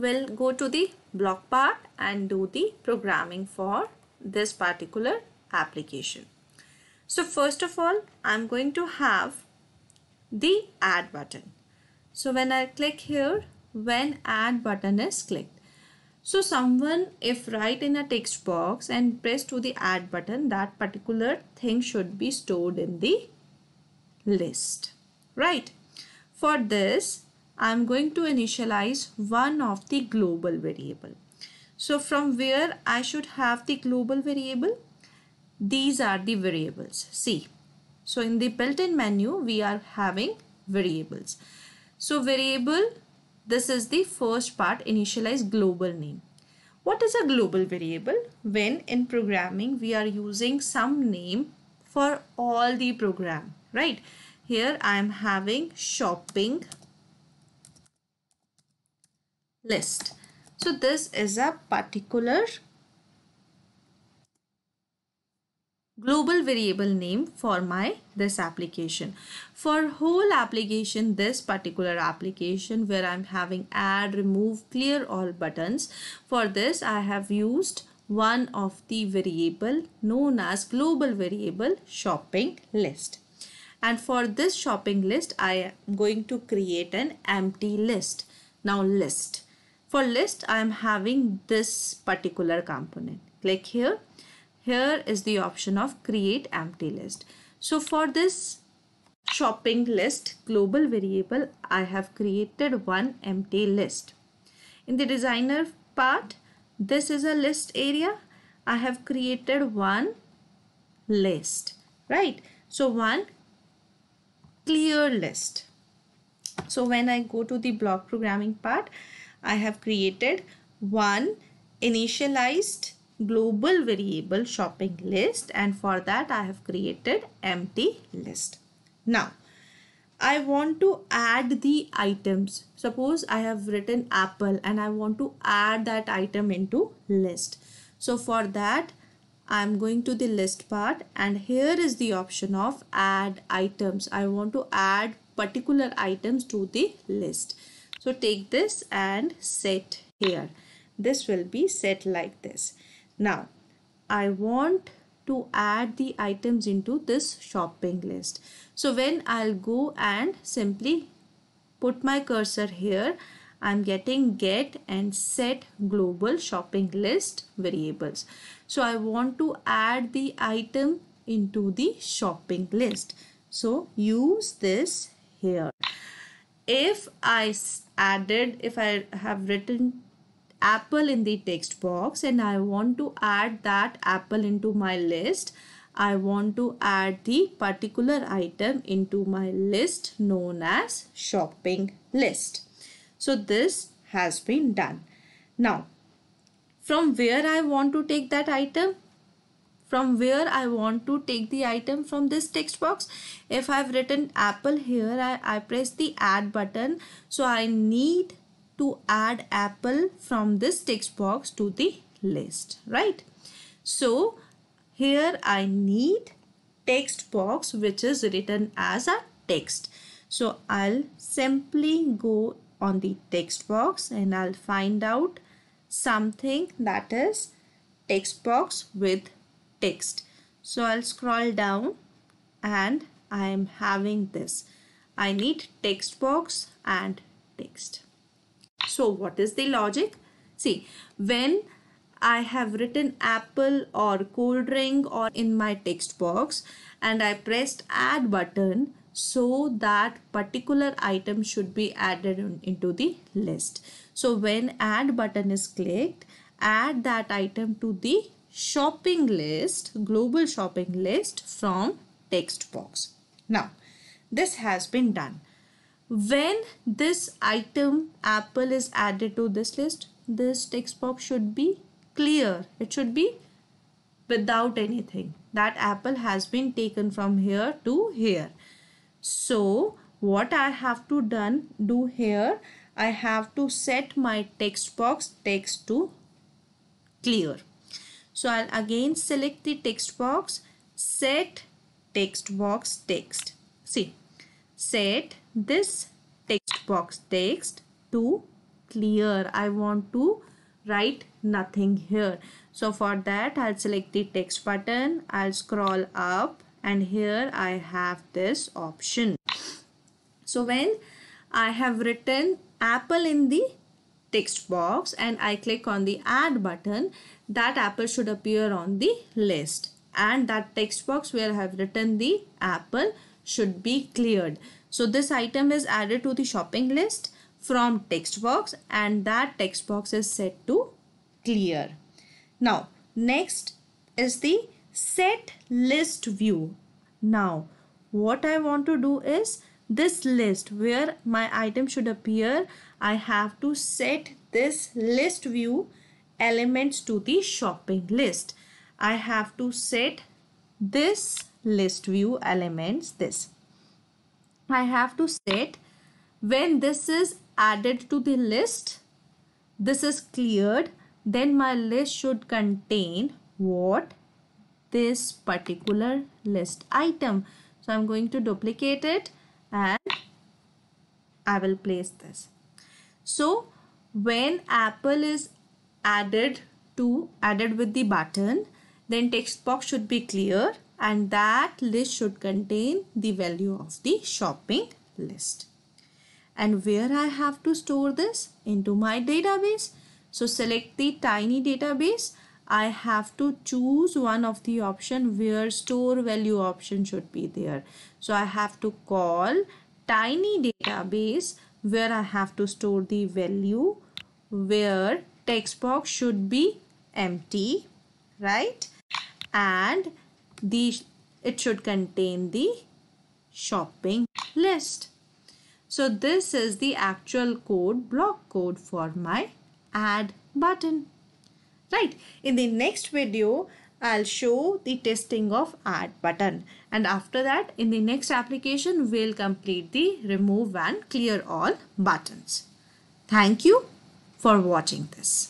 will go to the block part and do the programming for this particular application. So first of all, I'm going to have the add button. So when I click here, when add button is clicked. So someone if write in a text box and press to the add button, that particular thing should be stored in the list, right? For this, I'm going to initialize one of the global variable. So from where I should have the global variable? These are the variables. See, so in the built-in menu, we are having variables. So variable, this is the first part, initialize global name. What is a global variable? When in programming, we are using some name for all the program, right? Here I am having shopping list. So this is a particular global variable name for my this application for whole application this particular application where I'm having add remove clear all buttons for this I have used one of the variable known as global variable shopping list and for this shopping list I am going to create an empty list now list for list, I am having this particular component. Click here. Here is the option of create empty list. So for this shopping list global variable, I have created one empty list. In the designer part, this is a list area. I have created one list, right? So one clear list. So when I go to the block programming part, I have created one initialized global variable shopping list and for that I have created empty list. Now I want to add the items. Suppose I have written apple and I want to add that item into list. So for that I am going to the list part and here is the option of add items. I want to add particular items to the list. So take this and set here. This will be set like this. Now I want to add the items into this shopping list. So when I'll go and simply put my cursor here I'm getting get and set global shopping list variables. So I want to add the item into the shopping list. So use this here if I added, if I have written apple in the text box and I want to add that apple into my list, I want to add the particular item into my list known as shopping list. So this has been done. Now, from where I want to take that item? from where I want to take the item from this text box. If I've written apple here, I, I press the add button. So I need to add apple from this text box to the list, right? So here I need text box which is written as a text. So I'll simply go on the text box and I'll find out something that is text box with text. So I'll scroll down and I am having this. I need text box and text. So what is the logic? See, when I have written apple or cold drink or in my text box and I pressed add button so that particular item should be added into the list. So when add button is clicked, add that item to the shopping list, global shopping list from text box. Now, this has been done. When this item apple is added to this list, this text box should be clear. It should be without anything. That apple has been taken from here to here. So, what I have to done do here, I have to set my text box text to clear. So I'll again select the text box, set text box text. See, set this text box text to clear. I want to write nothing here. So for that I'll select the text button. I'll scroll up and here I have this option. So when I have written apple in the text box and I click on the add button, that apple should appear on the list and that text box where I have written the apple should be cleared. So this item is added to the shopping list from text box and that text box is set to clear. Now next is the set list view. Now what I want to do is this list where my item should appear I have to set this list view elements to the shopping list I have to set this list view elements this I have to set when this is added to the list this is cleared then my list should contain what this particular list item so I'm going to duplicate it and I will place this. So when apple is added to added with the button then text box should be clear and that list should contain the value of the shopping list. And where I have to store this into my database. So select the tiny database I have to choose one of the option where store value option should be there. So I have to call tiny database where I have to store the value where text box should be empty right and the it should contain the shopping list so this is the actual code block code for my add button right in the next video I'll show the testing of add button and after that in the next application we'll complete the remove and clear all buttons. Thank you for watching this.